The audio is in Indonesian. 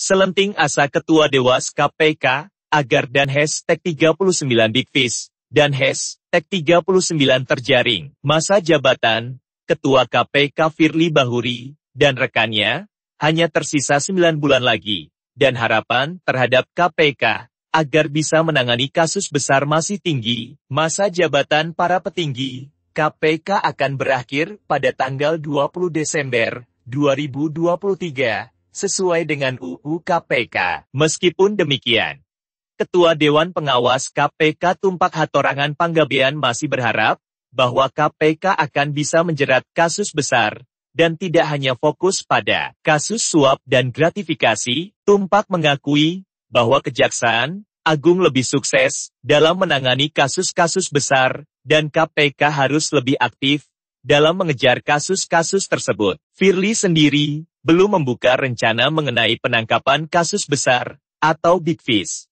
Selenting asa Ketua Dewas KPK, agar dan e Tek 39 big Dikvis, dan e Tek 39 terjaring. Masa jabatan, Ketua KPK Firly Bahuri, dan rekannya, hanya tersisa 9 bulan lagi, dan harapan terhadap KPK, agar bisa menangani kasus besar masih tinggi. Masa jabatan para petinggi, KPK akan berakhir pada tanggal 20 Desember 2023 sesuai dengan UU KPK. Meskipun demikian, Ketua Dewan Pengawas KPK Tumpak Hatorangan Panggabean masih berharap bahwa KPK akan bisa menjerat kasus besar dan tidak hanya fokus pada kasus suap dan gratifikasi. Tumpak mengakui bahwa Kejaksaan Agung lebih sukses dalam menangani kasus-kasus besar dan KPK harus lebih aktif dalam mengejar kasus-kasus tersebut. Firly sendiri belum membuka rencana mengenai penangkapan kasus besar, atau Big Fish.